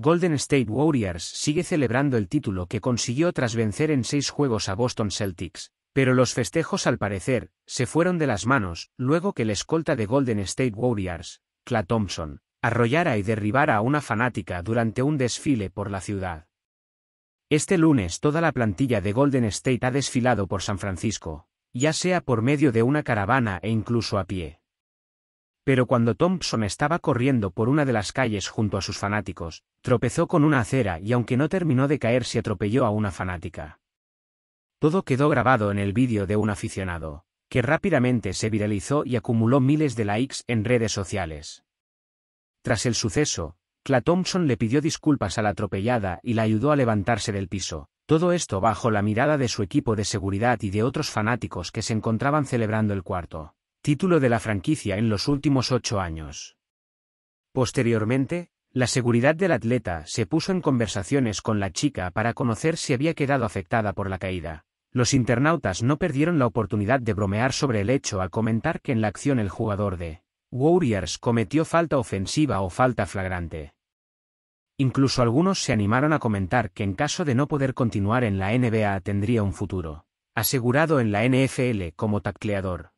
Golden State Warriors sigue celebrando el título que consiguió tras vencer en seis juegos a Boston Celtics, pero los festejos al parecer, se fueron de las manos, luego que la escolta de Golden State Warriors, Cla Thompson, arrollara y derribara a una fanática durante un desfile por la ciudad. Este lunes toda la plantilla de Golden State ha desfilado por San Francisco, ya sea por medio de una caravana e incluso a pie. Pero cuando Thompson estaba corriendo por una de las calles junto a sus fanáticos, tropezó con una acera y aunque no terminó de caer se atropelló a una fanática. Todo quedó grabado en el vídeo de un aficionado, que rápidamente se viralizó y acumuló miles de likes en redes sociales. Tras el suceso, Cla Thompson le pidió disculpas a la atropellada y la ayudó a levantarse del piso, todo esto bajo la mirada de su equipo de seguridad y de otros fanáticos que se encontraban celebrando el cuarto título de la franquicia en los últimos ocho años. Posteriormente, la seguridad del atleta se puso en conversaciones con la chica para conocer si había quedado afectada por la caída. Los internautas no perdieron la oportunidad de bromear sobre el hecho al comentar que en la acción el jugador de Warriors cometió falta ofensiva o falta flagrante. Incluso algunos se animaron a comentar que en caso de no poder continuar en la NBA tendría un futuro asegurado en la NFL como tacleador.